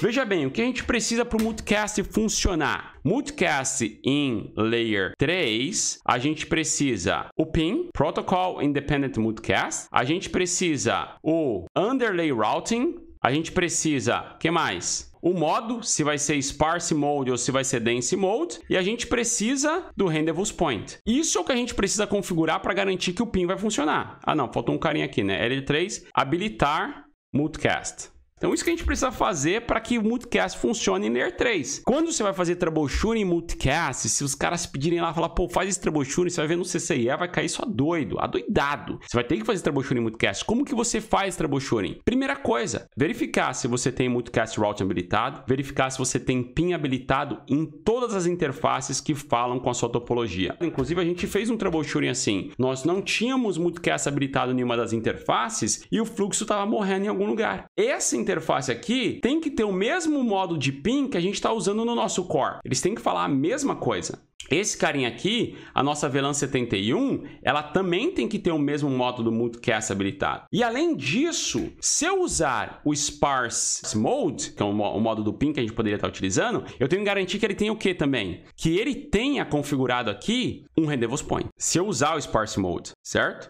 Veja bem, o que a gente precisa para o Multicast funcionar? Multicast em Layer 3, a gente precisa o PIN, Protocol Independent Multicast, a gente precisa o Underlay Routing, a gente precisa, que mais? O modo, se vai ser Sparse Mode ou se vai ser Dense Mode, e a gente precisa do Rendezvous Point. Isso é o que a gente precisa configurar para garantir que o PIN vai funcionar. Ah não, faltou um carinha aqui, né? L3, habilitar Multicast. Então isso que a gente precisa fazer para que o multicast funcione em Layer 3. Quando você vai fazer troubleshooting multicast, se os caras pedirem lá, falar, pô, faz esse troubleshooting, você vai ver no CCIE, vai cair só doido, adoidado. Você vai ter que fazer troubleshooting multicast. Como que você faz troubleshooting? Primeira coisa, verificar se você tem multicast route habilitado, verificar se você tem PIN habilitado em todas as interfaces que falam com a sua topologia. Inclusive, a gente fez um troubleshooting assim, nós não tínhamos multicast habilitado em nenhuma das interfaces e o fluxo estava morrendo em algum lugar. Essa interface aqui tem que ter o mesmo modo de pin que a gente está usando no nosso core. Eles têm que falar a mesma coisa. Esse carinha aqui, a nossa VLAN 71, ela também tem que ter o mesmo modo do multicast é habilitado. E além disso, se eu usar o Sparse Mode, que é o modo do PIN que a gente poderia estar tá utilizando, eu tenho que garantir que ele tem o que também? Que ele tenha configurado aqui um Rendezvous Point. Se eu usar o Sparse Mode, certo?